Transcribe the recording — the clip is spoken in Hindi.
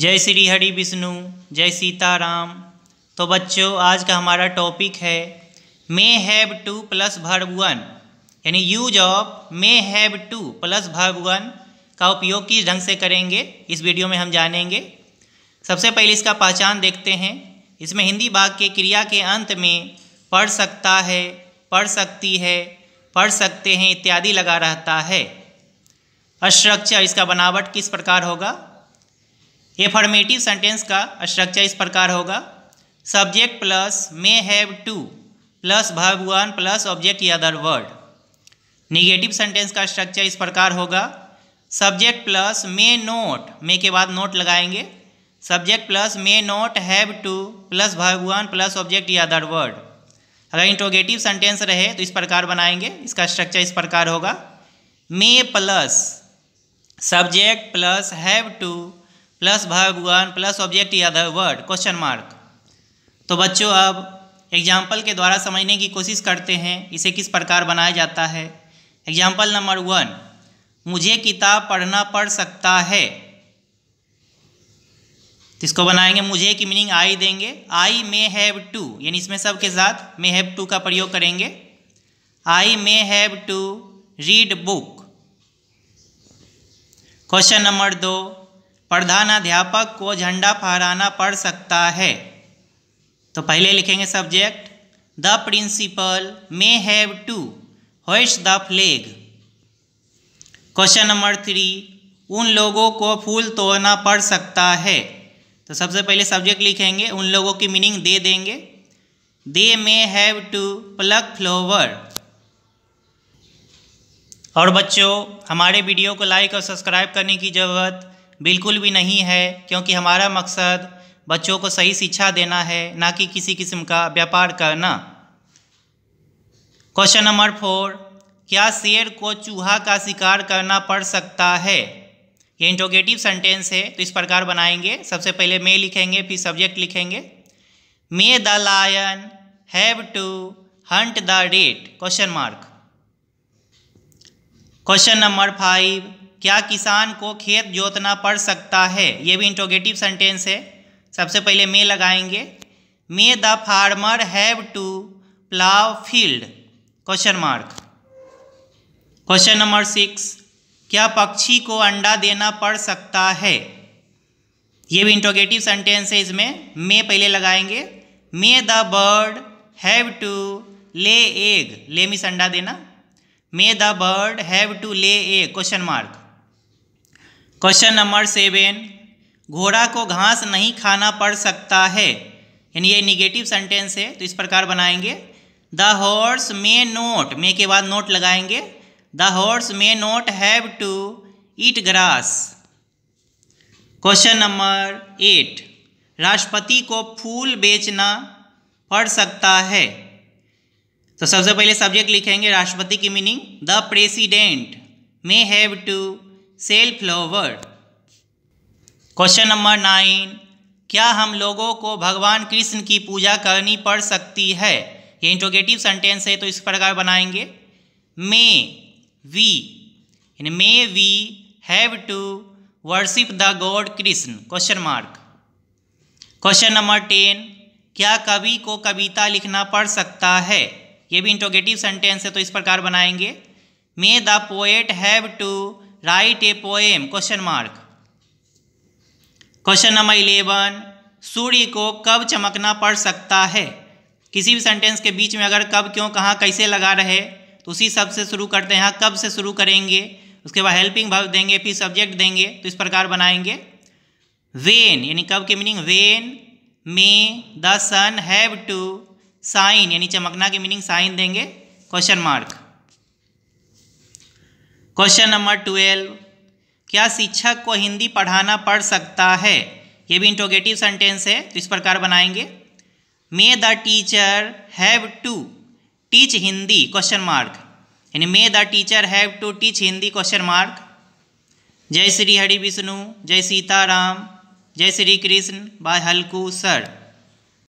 जय श्री हरि विष्णु जय सीताराम तो बच्चों आज का हमारा टॉपिक है may have to plus verb one यानी use of may have to plus verb one का उपयोग किस ढंग से करेंगे इस वीडियो में हम जानेंगे सबसे पहले इसका पहचान देखते हैं इसमें हिंदी भाग के क्रिया के अंत में पढ़ सकता है पढ़ सकती है पढ़ सकते हैं इत्यादि लगा रहता है अस्ट्रक्चर इसका बनावट किस प्रकार होगा एफर्मेटिव सेंटेंस का स्ट्रक्चर इस प्रकार होगा subject plus may have to plus भाव वन प्लस ऑब्जेक्ट या अदर वर्ड निगेटिव सेंटेंस का स्ट्रक्चर इस प्रकार होगा subject plus may not may के बाद नोट लगाएंगे subject plus may not have to plus भाव वन प्लस ऑब्जेक्ट या अदर वर्ड अगर इंट्रोगेटिव सेंटेंस रहे तो इस प्रकार बनाएंगे इसका स्ट्रक्चर इस प्रकार होगा may plus subject plus have to plus भगवान वन प्लस ऑब्जेक्ट या द वर्ड क्वेश्चन मार्क तो बच्चों अब एग्जाम्पल के द्वारा समझने की कोशिश करते हैं इसे किस प्रकार बनाया जाता है एग्जाम्पल नंबर वन मुझे किताब पढ़ना पड़ सकता है तो इसको बनाएंगे मुझे की मीनिंग आई देंगे आई मे हैव टू यानी इसमें सब के साथ मे हैव टू का प्रयोग करेंगे I may have to read book question number दो प्रधानाध्यापक को झंडा फहराना पड़ सकता है तो पहले लिखेंगे subject the principal may have to hoist the flag question number three उन लोगों को फूल तोड़ना पड़ सकता है तो सबसे पहले सब्जेक्ट लिखेंगे उन लोगों की मीनिंग दे देंगे they may have to pluck flower और बच्चों हमारे वीडियो को लाइक और सब्सक्राइब करने की ज़रूरत बिल्कुल भी नहीं है क्योंकि हमारा मकसद बच्चों को सही शिक्षा देना है ना कि किसी किस्म का व्यापार करना क्वेश्चन नंबर फोर क्या शेर को चूहा का शिकार करना पड़ सकता है ये इंट्रोगेटिव सेंटेंस है तो इस प्रकार बनाएंगे सबसे पहले मे लिखेंगे फिर सब्जेक्ट लिखेंगे may the lion have to hunt the rat question mark question number five क्या किसान को खेत जोतना पड़ सकता है ये भी इंटोगेटिव सेंटेंस है सबसे पहले मे लगाएंगे may the farmer have to plough field question mark question number six क्या पक्षी को अंडा देना पड़ सकता है ये भी इंटोगेटिव सेंटेंस है इसमें मे पहले लगाएंगे may the bird have to lay egg lay means अंडा देना may the bird have to lay egg question mark question number seven घोड़ा को घास नहीं खाना पड़ सकता है यानी ये निगेटिव सेंटेंस है तो इस प्रकार बनाएंगे the horse may not may के बाद नोट लगाएंगे the horse may not have to eat grass question number eight राष्ट्रपति को फूल बेचना पड़ सकता है तो सबसे पहले सब्जेक्ट लिखेंगे राष्ट्रपति की meaning the president may have to sell flower question number nine क्या हम लोगों को भगवान कृष्ण की पूजा करनी पड़ सकती है ये इंट्रोगेटिव सेंटेंस है तो इस प्रकार बनाएंगे may we may we have to worship the god Krishna question mark question number ten क्या कवि को कविता लिखना पड़ सकता है ये भी इंट्रोगेटिव सेंटेंस है तो इस प्रकार बनाएंगे may the poet have to write a poem question mark question number eleven सूर्य को कब चमकना पड़ सकता है किसी भी सेंटेंस के बीच में अगर कब क्यों कहाँ कैसे लगा रहे तो उसी सब से शुरू करते हैं हाँ, कब से शुरू करेंगे उसके बाद हेल्पिंग भाव देंगे फिर सब्जेक्ट देंगे तो इस प्रकार बनाएंगे वेन यानी कब के meaning when may the sun have to shine यानी चमकना के मीनिंग साइन देंगे question mark question number twelve क्या शिक्षक को हिंदी पढ़ाना पड़ सकता है ये भी इंटोगेटिव सेंटेंस है तो इस प्रकार बनाएंगे may the teacher have to teach Hindi question mark यानी may the teacher have to teach Hindi question mark जय श्री हरि विष्णु जय सीताराम जय श्री कृष्ण बाय हल्कू सर